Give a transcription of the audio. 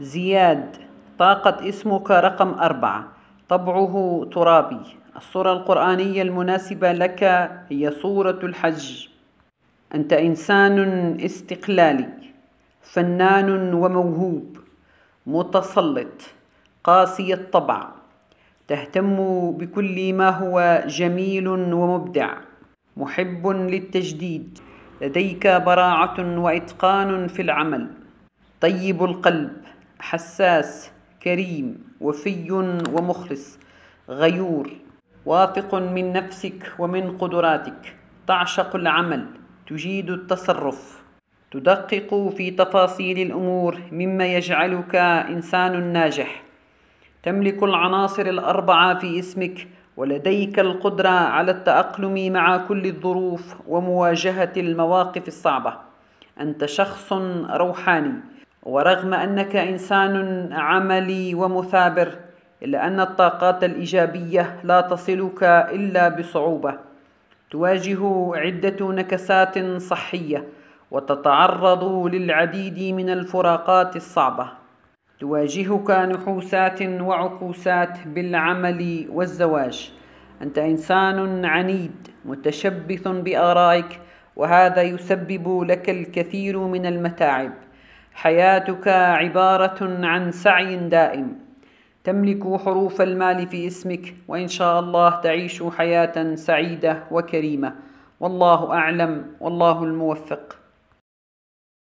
زياد طاقة اسمك رقم أربعة طبعه ترابي الصورة القرآنية المناسبة لك هي صورة الحج أنت إنسان استقلالي فنان وموهوب متسلط قاسي الطبع تهتم بكل ما هو جميل ومبدع محب للتجديد لديك براعة وإتقان في العمل طيب القلب حساس كريم وفي ومخلص غيور واثق من نفسك ومن قدراتك تعشق العمل تجيد التصرف تدقق في تفاصيل الامور مما يجعلك انسان ناجح تملك العناصر الاربعه في اسمك ولديك القدره على التاقلم مع كل الظروف ومواجهه المواقف الصعبه انت شخص روحاني ورغم انك انسان عملي ومثابر الا ان الطاقات الايجابيه لا تصلك الا بصعوبه تواجه عده نكسات صحيه وتتعرض للعديد من الفراقات الصعبه تواجهك نحوسات وعكوسات بالعمل والزواج انت انسان عنيد متشبث بارائك وهذا يسبب لك الكثير من المتاعب حياتك عبارة عن سعي دائم تملك حروف المال في اسمك وإن شاء الله تعيش حياة سعيدة وكريمة والله أعلم والله الموفق